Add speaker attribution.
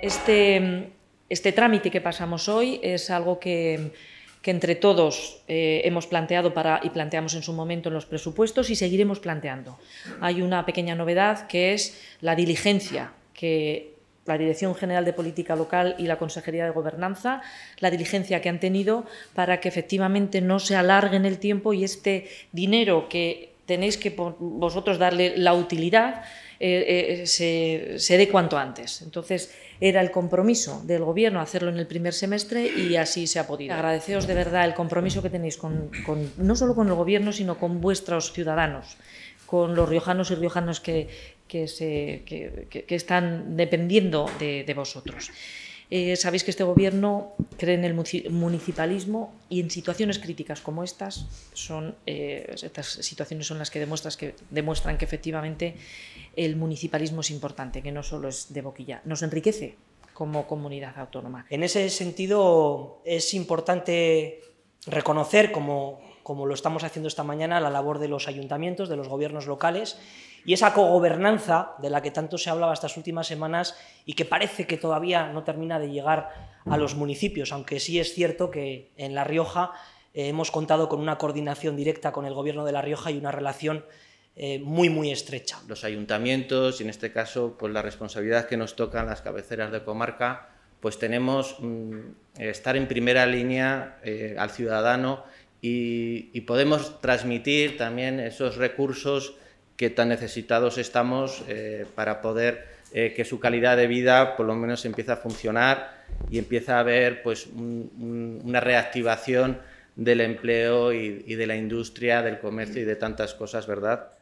Speaker 1: Este, este, trámite que pasamos hoy es algo que, entre todos eh, hemos planteado para, y planteamos en su momento en los presupuestos y seguiremos planteando. Hay una pequeña novedad que es la diligencia que la Dirección General de Política Local y la Consejería de Gobernanza, la diligencia que han tenido para que efectivamente no se alargue en el tiempo y este dinero que tenéis que vosotros darle la utilidad eh, eh, se, se, dé cuanto antes. Entonces, era el compromiso del Gobierno hacerlo en el primer semestre y así se ha podido. Agradeceos de verdad el compromiso que tenéis con, con, no solo con el Gobierno, sino con vuestros ciudadanos, con los riojanos y riojanos que, que, se, que están dependiendo de, de vosotros. Eh, sabéis que este Gobierno cree en el municipalismo y en situaciones críticas como estas, son, eh, estas situaciones son las que, demuestras que demuestran que efectivamente el municipalismo es importante, que no solo es de boquilla, nos enriquece como comunidad autónoma. En ese sentido, es importante reconocer, como,
Speaker 2: como lo estamos haciendo esta mañana, la labor de los ayuntamientos, de los gobiernos locales y esa cogobernanza de la que tanto se hablaba estas últimas semanas y que parece que todavía no termina de llegar a los municipios, aunque sí es cierto que en La Rioja eh, hemos contado con una coordinación directa con el Gobierno de La Rioja y una relación eh, muy, muy
Speaker 3: estrecha. Los ayuntamientos y en este caso pues, la responsabilidad que nos tocan las cabeceras de comarca, pues tenemos mm, estar en primera línea eh, al ciudadano y, y, podemos transmitir también esos recursos que tan necesitados estamos para poder que su calidad de vida por lo menos empiece a funcionar y empieza a haber pues, una reactivación del empleo y de la industria, del comercio y de tantas cosas, ¿verdad?